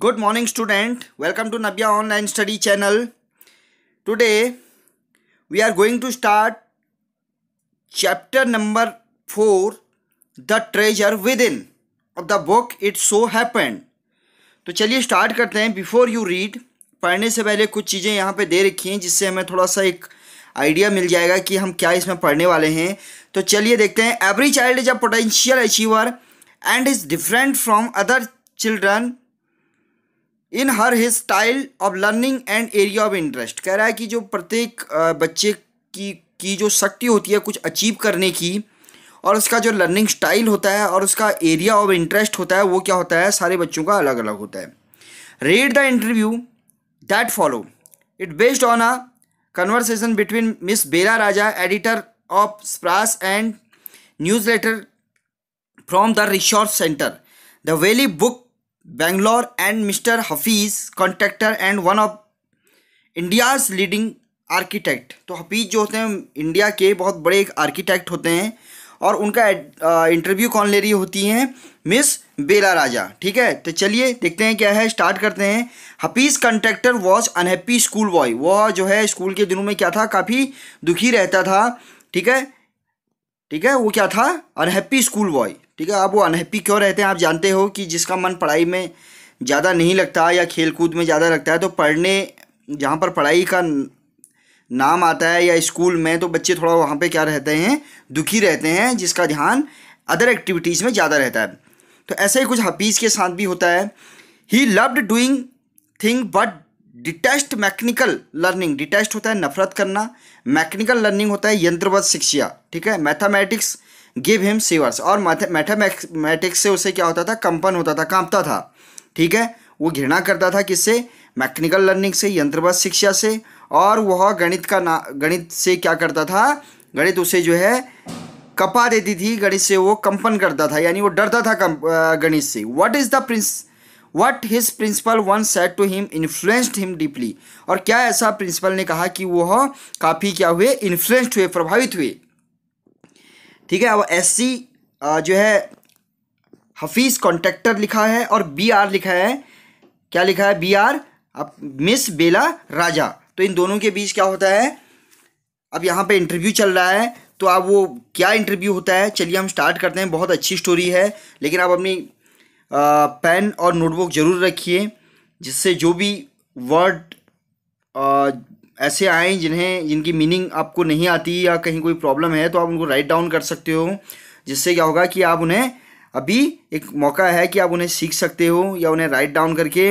good morning student welcome to nabya online study channel today we are going to start chapter number 4 the treasure within of the book it so happened तो चलिए start करते हैं before you read पढ़ने से पहले कुछ चीज़ें यहाँ पे दे रखी हैं जिससे हमें थोड़ा सा एक आइडिया मिल जाएगा कि हम क्या इसमें पढ़ने वाले हैं तो चलिए देखते हैं every child is a potential achiever and is different from other children in her his style of learning and area of interest कह रहा है कि जो प्रत्येक बच्चे की की जो शक्ति होती है कुछ अचीव करने की और उसका जो लर्निंग स्टाइल होता है और उसका एरिया ऑफ इंटरेस्ट होता है वो क्या होता है सारे बच्चों का अलग अलग होता है read the interview that follow it based on a conversation between Miss Bela Raja editor of स्प्रास and newsletter from the resource centre the valley book Bangalore and mister Hafeez Contractor and one of India's leading architect तो हफीज़ जो होते हैं India के बहुत बड़े एक architect होते हैं और उनका इंटरव्यू कौन ले रही होती हैं मिस बेला राजा ठीक है तो चलिए देखते हैं क्या है स्टार्ट करते हैं Hafeez Contractor was unhappy school boy वह जो है स्कूल के दिनों में क्या था काफ़ी दुखी रहता था ठीक है ठीक है वो क्या था अनहैप्पी स्कूल बॉय ठीक है अब वो अनहैप्पी क्यों रहते हैं आप जानते हो कि जिसका मन पढ़ाई में ज़्यादा नहीं लगता या खेल कूद में ज़्यादा लगता है तो पढ़ने जहाँ पर पढ़ाई का नाम आता है या स्कूल में तो बच्चे थोड़ा वहाँ पे क्या रहते हैं दुखी रहते हैं जिसका ध्यान अदर एक्टिविटीज़ में ज़्यादा रहता है तो ऐसे ही कुछ हफीज़ के साथ भी होता है he loved doing thing but detest mechanical learning detest होता है नफरत करना मैकेनिकल लर्निंग होता है यंत्रवत शिक्षा ठीक है मैथमेटिक्स गिव हिम सीवर्स और मैथमेटिक्स से उसे क्या होता था कंपन होता था कांपता था ठीक है वो घृणा करता था किससे मैकेनिकल लर्निंग से यंत्रवत शिक्षा से और वह गणित का ना गणित से क्या करता था गणित उसे जो है कपा देती थी गणित से वो कंपन करता था यानी वो डरता था गणित से what is the prince what his principal once said to him influenced him deeply और क्या ऐसा प्रिंसिपल ने कहा कि वह काफ़ी क्या हुए इन्फ्लुएंस्ड हुए प्रभावित हुए ठीक है अब एस सी जो है हफीज़ कॉन्ट्रेक्टर लिखा है और बी आर लिखा है क्या लिखा है बी आर अब मिस बेला राजा तो इन दोनों के बीच क्या होता है अब यहाँ पे इंटरव्यू चल रहा है तो अब वो क्या इंटरव्यू होता है चलिए हम स्टार्ट करते हैं बहुत अच्छी स्टोरी है लेकिन आप अपनी पेन और नोटबुक ज़रूर रखिए जिससे जो भी वर्ड ऐसे आए जिन्हें जिनकी मीनिंग आपको नहीं आती या कहीं कोई प्रॉब्लम है तो आप उनको राइट डाउन कर सकते हो जिससे क्या होगा कि आप उन्हें अभी एक मौका है कि आप उन्हें सीख सकते हो या उन्हें राइट डाउन करके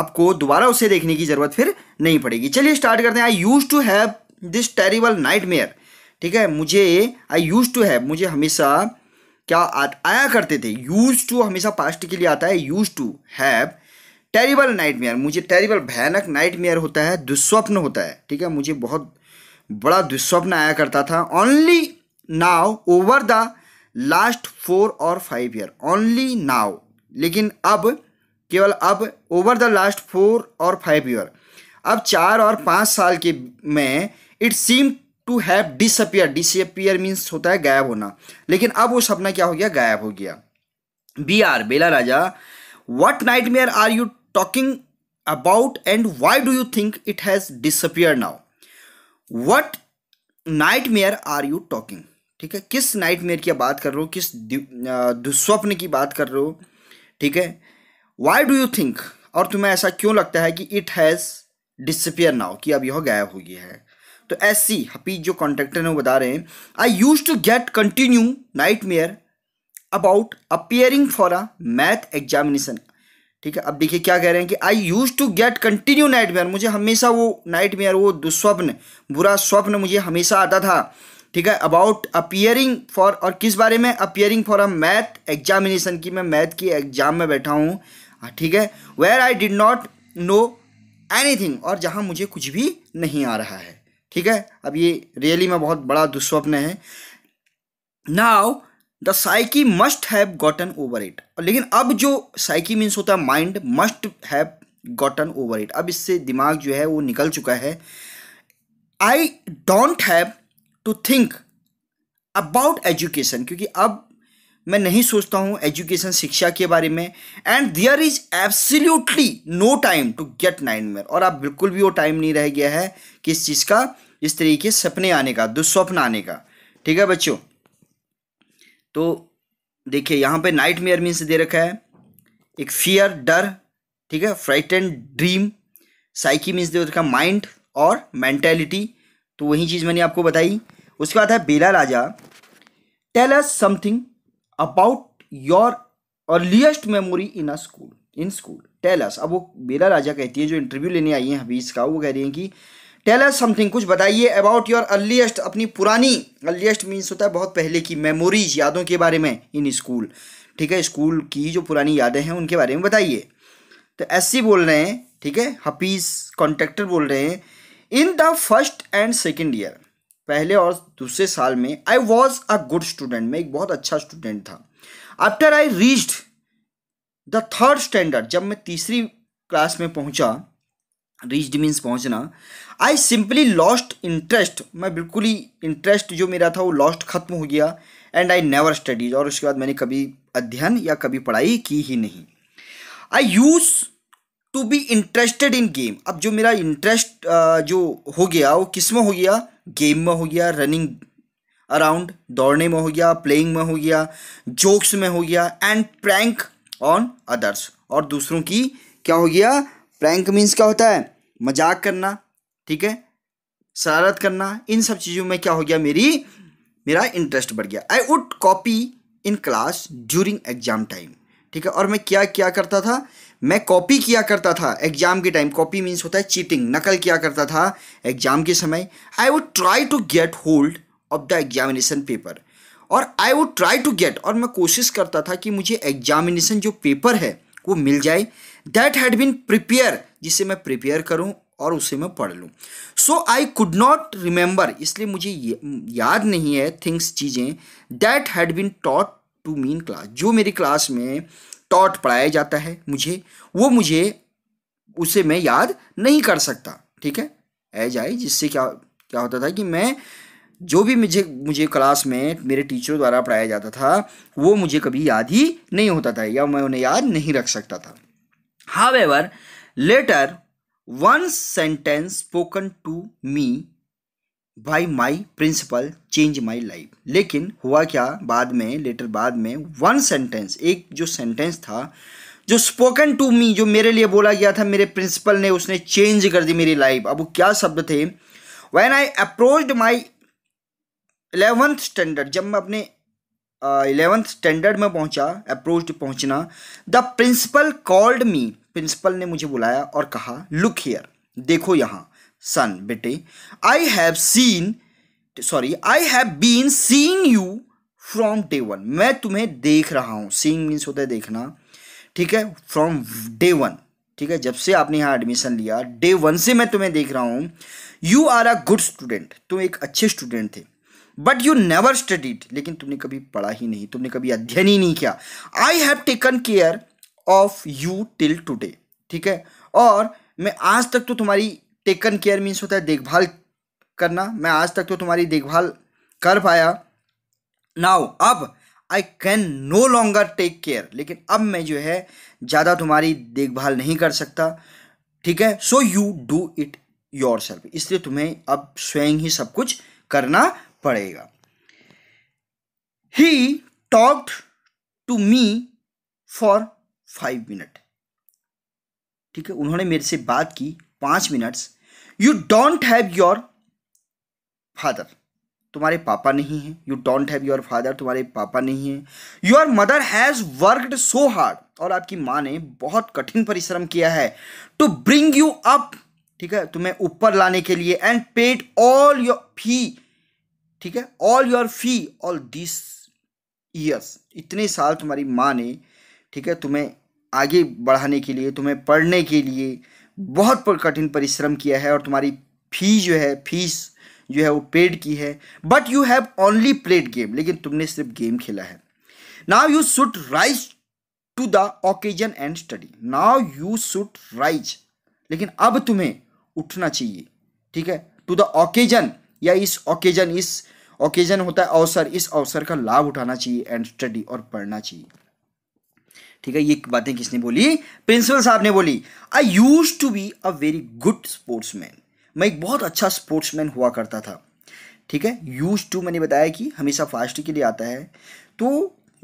आपको दोबारा उसे देखने की ज़रूरत फिर नहीं पड़ेगी चलिए स्टार्ट करते हैं I used to have this terrible night ठीक है मुझे आई यूज़ टू हैव मुझे हमेशा क्या आ, आया करते थे यूज टू हमेशा पास्ट के लिए आता है use to have terrible mare मुझे टेरिबल भयानक मेयर होता है दुस्वप्न होता है ठीक है मुझे बहुत बड़ा दुस्वप्न आया करता था only now over the last four और फाइव ईयर ओनली नाव लेकिन अब केवल अब ओवर द लास्ट फोर और फाइव ईयर अब चार और पाँच साल के में it seem to have disappear disappear means होता है गायब होना लेकिन अब वो सपना क्या हो गया गायब हो गया B R Bela Raja what nightmare are you talking about and why do you think it has disappear now what nightmare are you talking ठीक है किस नाइट मेयर की बात कर रहे हो किस दुस्वप्न की बात कर रहे हो ठीक है वाई डू यू थिंक और तुम्हें ऐसा क्यों लगता है कि इट हैज़ डिसअपियर नाउ कि अब यह गायब हो गया है तो एस सी हफीज जो कॉन्ट्रेक्टर हैं वो बता रहे हैं I use to get continue nightmare about appearing for a math examination ठीक है अब देखिए क्या कह रहे हैं कि I use to get continue nightmare मुझे हमेशा वो नाइट मेयर वो दुस्वप्न बुरा स्वप्न मुझे हमेशा आता था ठीक है अबाउट अपियरिंग फॉर और किस बारे में appearing for a math examination की मैं मैथ की एग्जाम में बैठा हूँ हाँ, ठीक है where I did not know anything और जहाँ मुझे कुछ भी नहीं आ रहा है ठीक है अब ये रियली में बहुत बड़ा दुस्वप्न है now the psyche must have gotten over it लेकिन अब जो साइकी मीन्स होता है mind must have gotten over it अब इससे दिमाग जो है वो निकल चुका है I don't have to think about education क्योंकि अब मैं नहीं सोचता हूँ एजुकेशन शिक्षा के बारे में and there is absolutely no time to get mare और आप बिल्कुल भी वो टाइम नहीं रह गया है कि इस चीज़ का इस तरीके सपने आने का दुस्वप्न आने का ठीक है बच्चों तो देखिए यहाँ पे नाइट मेयर मीन्स दे रखा है एक फियर डर ठीक है एंड ड्रीम साइकी मीन्स दे रखा माइंड और मेंटेलिटी तो वही चीज़ मैंने आपको बताई उसके बाद है Bela Raja tell us something about your earliest memory in a school in school tells अब वो बेला राजा कहती है जो इंटरव्यू लेने आई है हबीज का वो कह रही है कि टेल समथिंग कुछ बताइए अबाउट योर अर्लीस्ट अपनी पुरानी अर्लीस्ट मीन्स होता है बहुत पहले की मेमोरीज यादों के बारे में इन स्कूल ठीक है स्कूल की जो पुरानी यादें हैं उनके बारे में बताइए तो एस बोल रहे हैं ठीक है हफीज़ कॉन्ट्रेक्टर बोल रहे हैं in the first and second year पहले और दूसरे साल में I was a good student मैं एक बहुत अच्छा स्टूडेंट था after I reached the third standard जब मैं तीसरी क्लास में पहुंचा रीच्ड मीन्स पहुंचना आई सिंपली लॉस्ट इंटरेस्ट मैं बिल्कुल ही इंटरेस्ट जो मेरा था वो लॉस्ट खत्म हो गया एंड आई नेवर स्टडीज और उसके बाद मैंने कभी अध्ययन या कभी पढ़ाई की ही नहीं I used to be interested in game अब जो मेरा इंटरेस्ट जो हो गया वो किस में हो गया गेम में हो गया रनिंग अराउंड दौड़ने में हो गया प्लेइंग में हो गया जोक्स में हो गया एंड प्रैंक ऑन अदर्स और दूसरों की क्या हो गया प्रैंक मीन्स क्या होता है मजाक करना ठीक है शरारत करना इन सब चीज़ों में क्या हो गया मेरी मेरा इंटरेस्ट बढ़ गया I would copy in class during exam time ठीक है और मैं क्या क्या करता था मैं कॉपी किया करता था एग्जाम के टाइम कॉपी मीन्स होता है चीटिंग नकल किया करता था एग्जाम के समय I would try to get hold of the examination paper और I would try to get और मैं कोशिश करता था कि मुझे एग्जामिनेशन जो पेपर है वो मिल जाए दैट हैड बीन प्रिपेयर जिसे मैं प्रिपेयर करूँ और उसे मैं पढ़ लूँ so I could not remember इसलिए मुझे याद नहीं है थिंग्स चीज़ें that had been taught to mean class जो मेरी क्लास में टॉट पढ़ाया जाता है मुझे वो मुझे उसे मैं याद नहीं कर सकता ठीक है ऐ जाए जिससे क्या क्या होता था कि मैं जो भी मुझे मुझे क्लास में मेरे टीचरों द्वारा पढ़ाया जाता था वो मुझे कभी याद ही नहीं होता था या मैं उन्हें याद नहीं रख सकता था ever later one sentence spoken to me by my principal change my life लेकिन हुआ क्या बाद में लेटर बाद में वन सेंटेंस एक जो सेंटेंस था जो स्पोकन टू मी जो मेरे लिए बोला गया था मेरे प्रिंसिपल ने उसने चेंज कर दी मेरी लाइफ अब वो क्या शब्द थे when I approached my eleventh standard जब मैं अपने इलेवंथ स्टैंडर्ड में पहुंचा अप्रोच्ड पहुंचना the principal called me principal ने मुझे बुलाया और कहा लुक हियर देखो यहाँ सन बेटे I have seen sorry I have been seeing you from day one मैं तुम्हें देख रहा हूँ सीइंग मीन्स होता है देखना ठीक है फ्रॉम डे वन ठीक है जब से आपने यहाँ एडमिशन लिया डे वन से मैं तुम्हें देख रहा हूँ you are a good student तुम एक अच्छे स्टूडेंट थे बट यू नेवर स्टडीड लेकिन तुमने कभी पढ़ा ही नहीं तुमने कभी अध्ययन ही नहीं किया I have taken care of you till today ठीक है और मैं आज तक तो तुम्हारी टेकन केयर मीन्स होता है देखभाल करना मैं आज तक तो तुम्हारी देखभाल कर पाया नाउ अब I can no longer take care लेकिन अब मैं जो है ज़्यादा तुम्हारी देखभाल नहीं कर सकता ठीक है so you do it yourself इसलिए तुम्हें अब स्वयं ही सब कुछ करना पड़ेगा he talked to me for five minute ठीक है उन्होंने मेरे से बात की पांच minutes you don't have your father तुम्हारे पापा नहीं है you don't have your father तुम्हारे पापा नहीं है your mother has worked so hard और आपकी माँ ने बहुत कठिन परिश्रम किया है टू ब्रिंग यू अप ठीक है तुम्हें ऊपर लाने के लिए and paid all your fee ठीक है all your fee all this years इतने साल तुम्हारी माँ ने ठीक है तुम्हें आगे बढ़ाने के लिए तुम्हें पढ़ने के लिए बहुत कठिन परिश्रम किया है और तुम्हारी फी जो है फीस जो है वो पेड की है but you have only played game लेकिन तुमने सिर्फ गेम खेला है now you should rise to the occasion and study now you should rise लेकिन अब तुम्हें उठना चाहिए ठीक है टू द ओकेजन या इस ओकेजन इस ओकेजन होता है अवसर इस अवसर का लाभ उठाना चाहिए एंड स्टडी और पढ़ना चाहिए ठीक है ये बातें किसने बोली प्रिंसिपल साहब ने बोली I use to be a very good sportsman मैं एक बहुत अच्छा स्पोर्ट्समैन हुआ करता था ठीक है यूज टू मैंने बताया कि हमेशा फास्ट के लिए आता है तो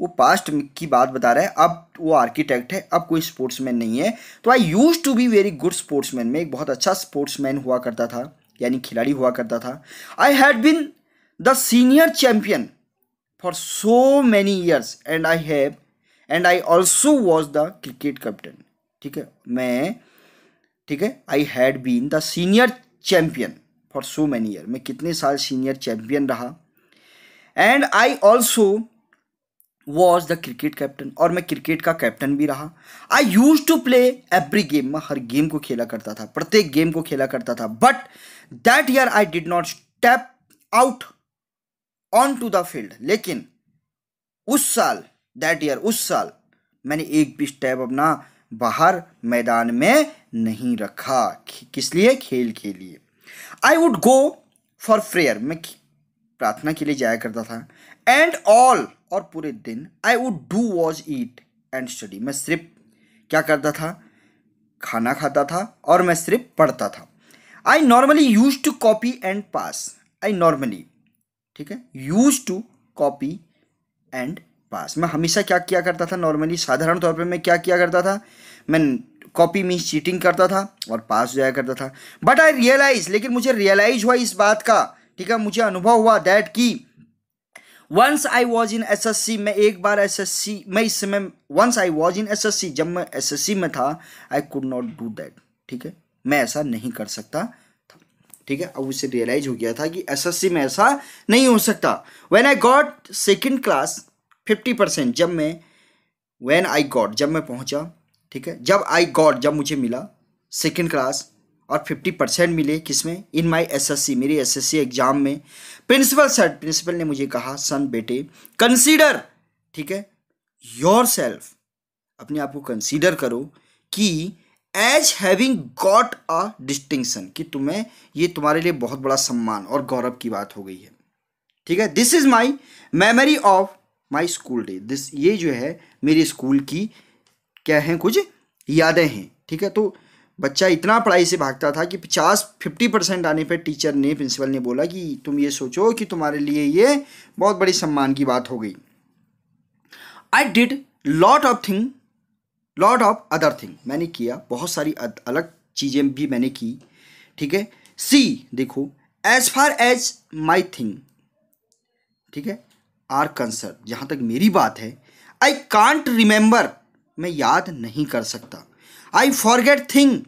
वो पास्ट की बात बता रहा है अब वो आर्किटेक्ट है अब कोई स्पोर्ट्समैन नहीं है तो I use to be very good sportsman मैं एक बहुत अच्छा स्पोर्ट्समैन हुआ करता था यानी खिलाड़ी हुआ करता था I had been the senior champion for so many years and I have and I also was the cricket captain ठीक है मैं ठीक है I had been the senior champion for so many year मैं कितने साल सीनियर चैम्पियन रहा and I also was the cricket captain और मैं क्रिकेट का कैप्टन भी रहा I use to play every game मैं हर गेम को खेला करता था प्रत्येक गेम को खेला करता था but that year I did not step out on to the field लेकिन उस साल दैट ईयर उस साल मैंने एक भी स्टेप अपना बाहर मैदान में नहीं रखा किस लिए खेल के लिए I would go for prayer मैं प्रार्थना के लिए जाया करता था एंड ऑल और पूरे दिन I would do was eat and study मैं सिर्फ क्या करता था खाना खाता था और मैं सिर्फ पढ़ता था I normally use to copy and pass I normally ठीक है use to copy and pass मैं हमेशा क्या किया करता था नॉर्मली साधारण तौर पे मैं क्या किया करता था मैं कॉपी मीन्स चीटिंग करता था और पास हो जाया करता था बट आई रियलाइज लेकिन मुझे रियलाइज हुआ इस बात का ठीक है मुझे अनुभव हुआ दैट की once I was in S S C मैं एक बार एस एस सी मैं इस समय once I was in S S C जब मैं एस एस सी में था I could not do that ठीक है मैं ऐसा नहीं कर सकता था ठीक है अब उसे रियलाइज हो गया था कि एस एस सी में ऐसा नहीं हो सकता when I got second class fifty percent जब मैं वैन आई गॉड जब मैं पहुंचा ठीक है जब आई गॉड जब मुझे मिला सेकेंड क्लास और फिफ्टी परसेंट मिले किसमें in my S S C मेरी एस एस सी एग्ज़ाम में प्रिंसिपल सर प्रिंसिपल ने मुझे कहा सन बेटे कंसीडर ठीक है योर सेल्फ अपने आप को कंसीडर करो कि as having got a distinction कि तुम्हें ये तुम्हारे लिए बहुत बड़ा सम्मान और गौरव की बात हो गई है ठीक है this is my memory of my school day this ये जो है मेरे स्कूल की क्या हैं कुछ यादें हैं ठीक है तो बच्चा इतना पढ़ाई से भागता था कि पचास फिफ्टी परसेंट आने पर टीचर ने प्रिंसिपल ने बोला कि तुम ये सोचो कि तुम्हारे लिए ये बहुत बड़ी सम्मान की बात हो गई I did lot of thing lot of other thing मैंने किया बहुत सारी अलग चीज़ें भी मैंने की ठीक है सी देखो as far as my thing ठीक है आर कंसर्न जहाँ तक मेरी बात है आई कांट रिमेंबर मैं याद नहीं कर सकता I forget thing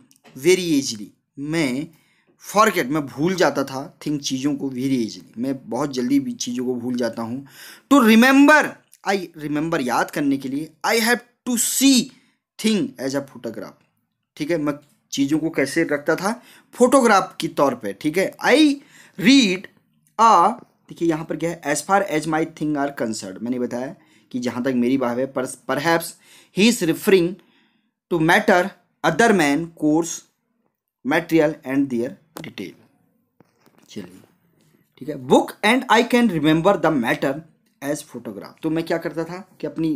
very easily I forget मैं भूल जाता था थिंग चीज़ों को वेरी ईजली मैं बहुत जल्दी भी चीज़ों को भूल जाता हूँ टू रिमेंबर आई रिमेंबर याद करने के लिए I have to see thing as a photograph ठीक है मैं चीज़ों को कैसे रखता था फोटोग्राफ की तौर पे ठीक है आई रीड आ देखिए यहाँ पर क्या है as far as my thing are concerned मैंने बताया कि जहाँ तक मेरी बात है पर perhaps he is referring to matter other main course material and their detail चलिए ठीक है book and I can remember the matter as photograph तो मैं क्या करता था कि अपनी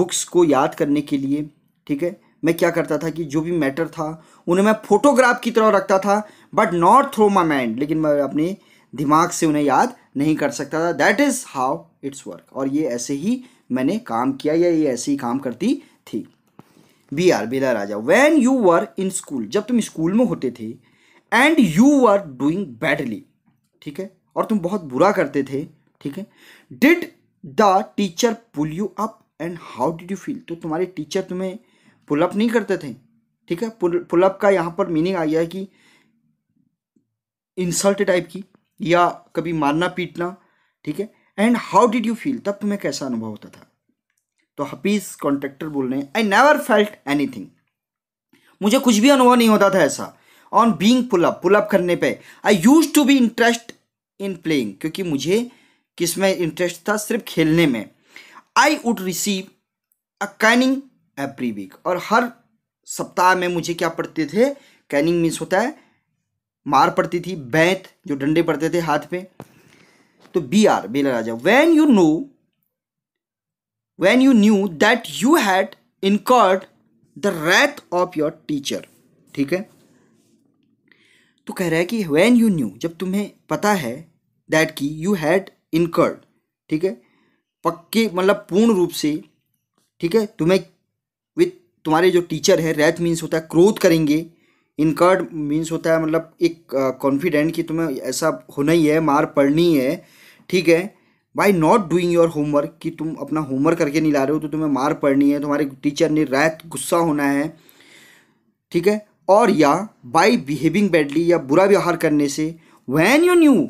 बुक्स को याद करने के लिए ठीक है मैं क्या करता था कि जो भी मैटर था उन्हें मैं फोटोग्राफ की तरह रखता था but not throw my mind लेकिन मैं अपने दिमाग से उन्हें याद नहीं कर सकता था that is how it's work और ये ऐसे ही मैंने काम किया या ये ऐसे ही काम करती थी B R Bela Raja when you were in school जब तुम स्कूल में होते थे and you were doing badly ठीक है और तुम बहुत बुरा करते थे ठीक है did the teacher pull you up and how did you feel तो तुम्हारे टीचर तुम्हें पुल अप नहीं करते थे ठीक है पुल पुल अप का यहाँ पर मीनिंग आ गया है कि इंसल्ट टाइप की या कभी मारना पीटना ठीक है and how did you feel तब तुम्हें कैसा अनुभव होता था तो हफीज कॉन्ट्रेक्टर बोल रहे हैं आई नेवर फेल्ट एनीथिंग मुझे कुछ भी अनुभव नहीं होता था ऐसा ऑन बींग पुलअप पुलअप करने पे I use to be interest in playing क्योंकि मुझे किस में इंटरेस्ट था सिर्फ खेलने में I would receive a caning every week और हर सप्ताह में मुझे क्या पढ़ते थे कैनिंग मीन्स होता है मार पड़ती थी बैत जो डंडे पड़ते थे हाथ पे तो B R Bela Raja when you know when you knew that you had incurred the wrath of your teacher ठीक है तो कह रहा है कि वैन यू न्यू जब तुम्हें पता है दैट की यू हैड इनकर्ड ठीक है पक्के मतलब पूर्ण रूप से ठीक है तुम्हें विथ तुम्हारे जो टीचर है रैथ मीन्स होता है क्रोध करेंगे इनकर्ड मीन्स होता है मतलब एक कॉन्फिडेंट कि तुम्हें ऐसा होना ही है मार पड़नी है ठीक है by not doing your homework कि तुम अपना होमवर्क करके नहीं ला रहे हो तो तुम्हें मार पड़नी है तुम्हारे टीचर ने रात गुस्सा होना है ठीक है और या बाई बिहेविंग बैडली या बुरा व्यवहार करने से when you knew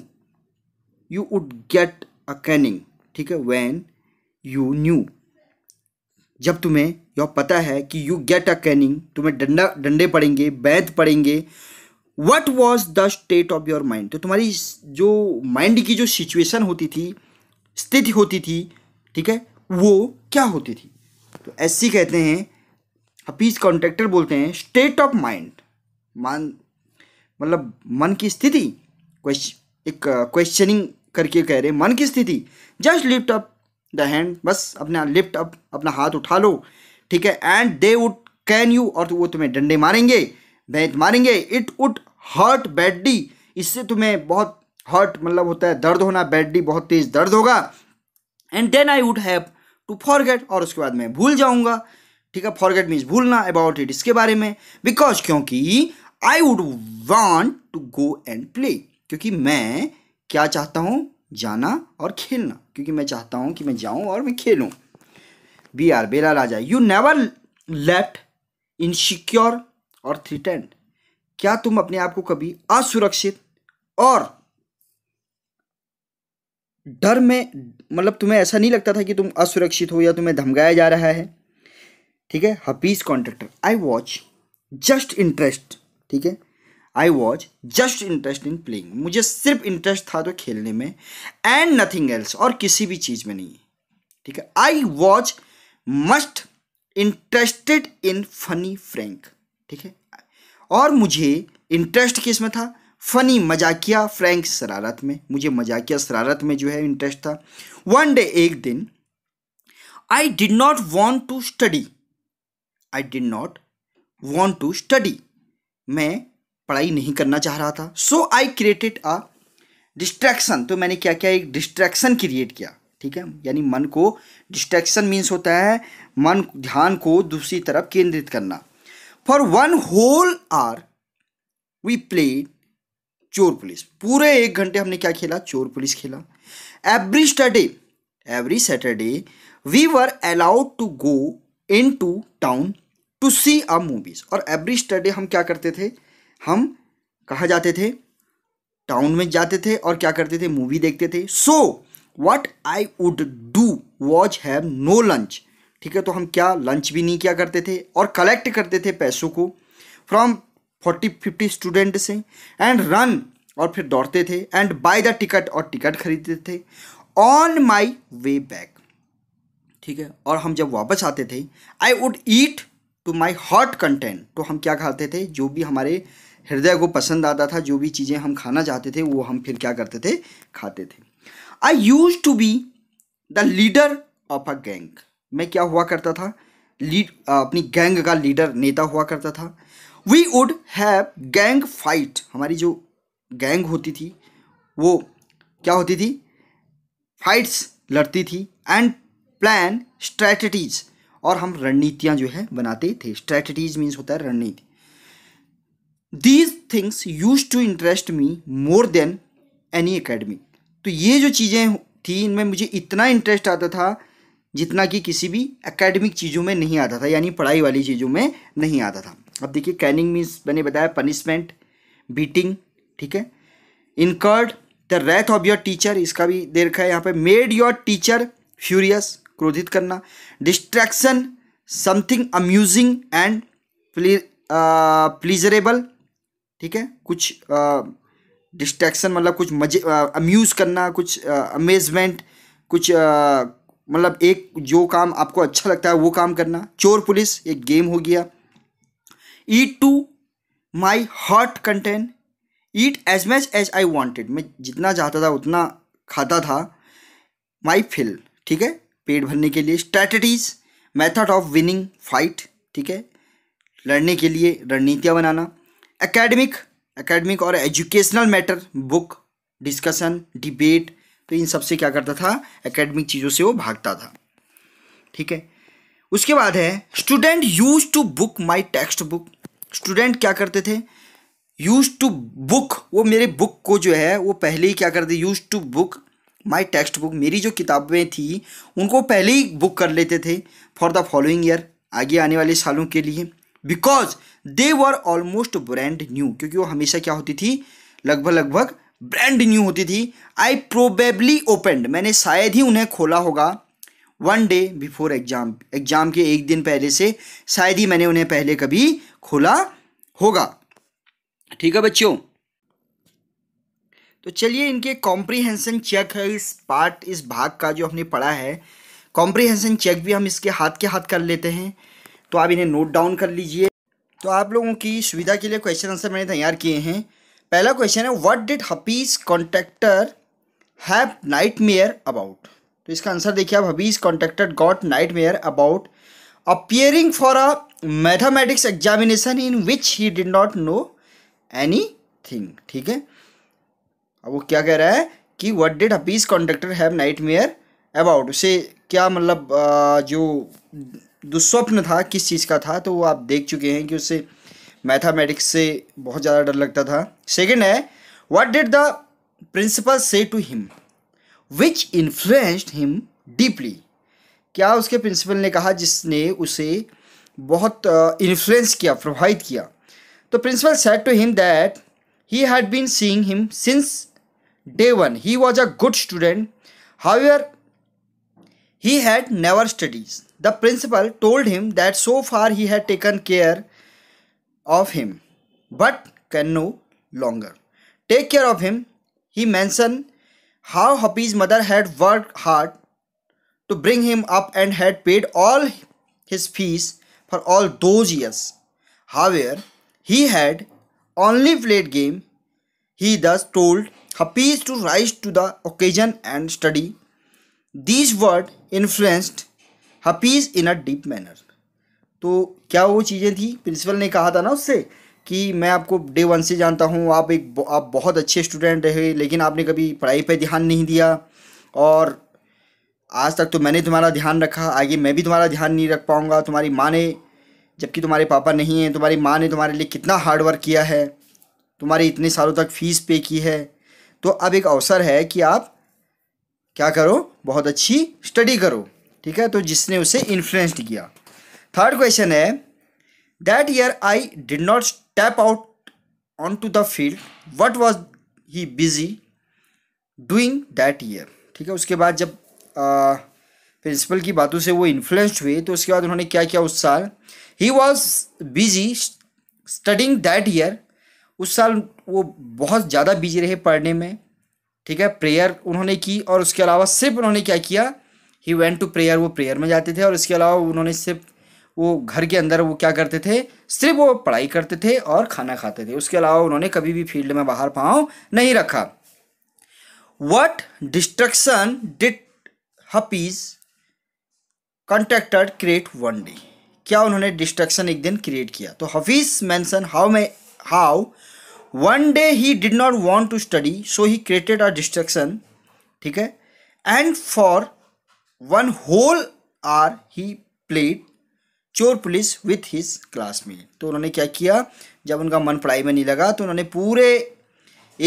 you would get a caning ठीक है वैन यू न्यू जब तुम्हें यह पता है कि यू गेट अ कैनिंग तुम्हें डंडा डंडे पड़ेंगे बैत पड़ेंगे what was the state of your mind तो तुम्हारी जो माइंड की जो सिचुएशन होती थी स्थिति होती थी ठीक है वो क्या होती थी तो ऐसी कहते हैं हफीज कॉन्ट्रेक्टर बोलते हैं स्टेट ऑफ माइंड मान मतलब मन की स्थिति क्वेश्चन एक क्वेश्चनिंग uh, करके कह रहे हैं मन की स्थिति just lift up the hand बस अपना लिफ्ट अप अपना हाथ उठा लो ठीक है and they would cane you और तो वो तुम्हें डंडे मारेंगे बैंत मारेंगे इट वुड हर्ट बैडली इससे तुम्हें बहुत हर्ट मतलब होता है दर्द होना बैडली बहुत तेज़ दर्द होगा and then I would have to forget और उसके बाद मैं भूल जाऊँगा ठीक है फॉरगेट मीन्स भूलना अबाउट इट इसके बारे में बिकॉज क्योंकि I would want to go and play क्योंकि मैं क्या चाहता हूँ जाना और खेलना क्योंकि मैं चाहता हूँ कि मैं जाऊँ और मैं खेलूँ B R Bela Raja you never left insecure और थ्रिटेंड क्या तुम अपने आप को कभी असुरक्षित और डर में मतलब तुम्हें ऐसा नहीं लगता था कि तुम असुरक्षित हो या तुम्हें धमकाया जा रहा है ठीक है Hafeez Contractor I was just interest ठीक है I was just interest in playing मुझे सिर्फ इंटरेस्ट था तो खेलने में एंड नथिंग एल्स और किसी भी चीज़ में नहीं ठीक है I was must interested in funny frank ठीक है और मुझे इंटरेस्ट किस में था फनी मजाकिया फ्रैंक शरारत में मुझे मजाकिया शरारत में जो है इंटरेस्ट था वन डे एक दिन I did not want to study I did not want to study मैं पढ़ाई नहीं करना चाह रहा था सो आई क्रिएटेड अ डिस्ट्रैक्शन तो मैंने क्या किया एक डिस्ट्रैक्शन क्रिएट किया ठीक है यानी मन को डिस्ट्रैक्शन मीन्स होता है मन ध्यान को दूसरी तरफ केंद्रित करना for one whole hour we play chor police पूरे एक घंटे हमने क्या खेला चोर पुलिस खेला every Saturday every Saturday we were allowed to go in to town to see a movies और एवरी स्टडे हम क्या करते थे हम कहा जाते थे टाउन में जाते थे और क्या करते थे मूवी देखते थे so what I would do was have no lunch ठीक है तो हम क्या लंच भी नहीं क्या करते थे और कलेक्ट करते थे पैसों को फ्रॉम फोर्टी फिफ्टी स्टूडेंट से एंड रन और फिर दौड़ते थे एंड बाय द टिकट और टिकट खरीदते थे ऑन माई वे बैक ठीक है और हम जब वापस आते थे I would eat to my heart content तो हम क्या खाते थे जो भी हमारे हृदय को पसंद आता था जो भी चीज़ें हम खाना चाहते थे वो हम फिर क्या करते थे खाते थे I use to be the leader of a gang मैं क्या हुआ करता था लीड अपनी गैंग का लीडर नेता हुआ करता था we would have gang fight हमारी जो गैंग होती थी वो क्या होती थी फाइट्स लड़ती थी एंड प्लान स्ट्रैटीज और हम रणनीतियाँ जो है बनाते थे स्ट्रैटीज मीन्स होता है रणनीति these things use to interest me more than any academy तो ये जो चीज़ें थी इनमें मुझे इतना इंटरेस्ट आता था जितना कि किसी भी एकेडमिक चीज़ों में नहीं आता था यानी पढ़ाई वाली चीज़ों में नहीं आता था अब देखिए कैनिंग मीन्स मैंने बताया पनिशमेंट बीटिंग ठीक है incurred the wrath of your teacher इसका भी दे रखा है यहाँ पे मेड योर टीचर फ्यूरियस क्रोधित करना distraction something amusing and pleasurable ठीक है कुछ डिस्ट्रैक्शन मतलब कुछ मजे अम्यूज़ करना कुछ अमेजमेंट कुछ मतलब एक जो काम आपको अच्छा लगता है वो काम करना चोर पुलिस एक गेम हो गया eat to my heart content eat as much as I wanted मैं जितना चाहता था उतना खाता था माई फिल ठीक है पेट भरने के लिए strategies method of winning fight ठीक है लड़ने के लिए रणनीतियाँ बनाना एकेडमिक एकेडमिक और educational matter book discussion debate तो इन सबसे क्या करता था एकेडमिक चीज़ों से वो भागता था ठीक है उसके बाद है student use to book my text book student क्या करते थे यूज टू बुक वो मेरे बुक को जो है वो पहले ही क्या करते use to book my text book मेरी जो किताबें थी उनको पहले ही बुक कर लेते थे फॉर द फॉलोइंग ईयर आगे आने वाले सालों के लिए because they were almost brand new क्योंकि वो हमेशा क्या होती थी लगभग लगभग ब्रांड न्यू होती थी आई प्रोबेबली ओपेंड मैंने शायद ही उन्हें खोला होगा one day before exam exam के एक दिन पहले से शायद ही मैंने उन्हें पहले कभी खोला होगा ठीक है बच्चों तो चलिए इनके कॉम्प्रीहेंसन चेक है इस पार्ट इस भाग का जो हमने पढ़ा है कॉम्प्रीहेंसन चेक भी हम इसके हाथ के हाथ कर लेते हैं तो आप इन्हें नोट डाउन कर लीजिए तो आप लोगों की सुविधा के लिए क्वेश्चन आंसर मैंने तैयार किए हैं पहला क्वेश्चन है what did Hafeez Contractor have nightmare about तो इसका आंसर देखिए आप Hafeez Contractor got nightmare about appearing for a mathematics examination in which he did not know anything ठीक है अब वो क्या कह रहा है कि what did Hafeez Contractor have nightmare about उसे क्या मतलब जो दुस्वप्न था किस चीज़ का था तो वो आप देख चुके हैं कि उसे मैथामेटिक्स से बहुत ज़्यादा डर लगता था सेकेंड है what did the principal say to him which influenced him deeply क्या उसके प्रिंसिपल ने कहा जिसने उसे बहुत इन्फ्लुएंस किया प्रभावित किया तो principal said to him that he had been seeing him since day one he was a good student how He had never studies. The principal told him that so far he had taken care of him, but can no longer take care of him. He mentioned how Happy's mother had worked hard to bring him up and had paid all his fees for all those years. However, he had only played game. He thus told Happy to rise to the occasion and study these word influenced Hafeez in a deep manner तो क्या वो चीज़ें थी principal ने कहा था ना उससे कि मैं आपको डे वन से जानता हूँ आप एक आप बहुत अच्छे स्टूडेंट रहे लेकिन आपने कभी पढ़ाई पर ध्यान नहीं दिया और आज तक तो मैंने तुम्हारा ध्यान रखा आगे मैं भी तुम्हारा ध्यान नहीं रख पाऊँगा तुम्हारी माँ ने जबकि तुम्हारे पापा नहीं हैं तुम्हारी माँ ने तुम्हारे लिए कितना हार्डवर्क किया है तुम्हारे इतने सालों तक फीस पे की है तो अब एक अवसर है कि आप क्या करो बहुत अच्छी स्टडी करो ठीक है तो जिसने उसे इन्फ्लुएंस्ड किया थर्ड क्वेश्चन है that year I did not step out on to the field what was he busy doing that year ठीक है उसके बाद जब प्रिंसिपल की बातों से वो इन्फ्लुएंस्ड हुए तो उसके बाद उन्होंने क्या किया उस साल he was busy studying that year उस साल वो बहुत ज़्यादा बिजी रहे पढ़ने में ठीक है प्रेयर उन्होंने की और उसके अलावा सिर्फ उन्होंने क्या किया ही वेंट टू प्रेयर वो प्रेयर में जाते थे और इसके अलावा उन्होंने सिर्फ वो घर के अंदर वो क्या करते थे सिर्फ वो पढ़ाई करते थे और खाना खाते थे उसके अलावा उन्होंने कभी भी फील्ड में बाहर पाँव नहीं रखा what distraction did Hafeez Contractor create one day क्या उन्होंने डिस्ट्रक्शन एक दिन क्रिएट किया तो Hafeez mention how may how one day he did not want to study so he created a distraction ठीक है and for one whole hour he played chor police with his classmate तो उन्होंने क्या किया जब उनका मन पढ़ाई में नहीं लगा तो उन्होंने पूरे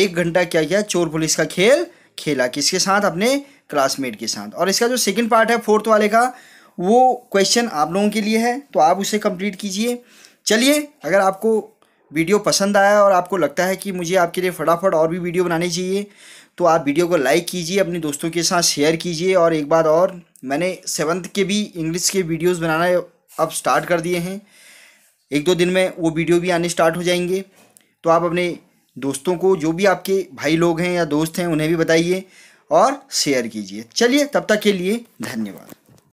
एक घंटा क्या किया चोर पुलिस का खेल खेला किसके साथ अपने क्लासमेट के साथ और इसका जो सेकंड पार्ट है फोर्थ वाले का वो क्वेश्चन आप लोगों के लिए है तो आप उसे कंप्लीट कीजिए चलिए अगर आपको वीडियो पसंद आया और आपको लगता है कि मुझे आपके लिए फटाफट और भी वीडियो बनानी चाहिए तो आप वीडियो को लाइक कीजिए अपने दोस्तों के साथ शेयर कीजिए और एक बार और मैंने सेवन्थ के भी इंग्लिश के वीडियोस बनाना अब स्टार्ट कर दिए हैं एक दो दिन में वो वीडियो भी आने स्टार्ट हो जाएंगे तो आप अपने दोस्तों को जो भी आपके भाई लोग हैं या दोस्त हैं उन्हें भी बताइए और शेयर कीजिए चलिए तब तक के लिए धन्यवाद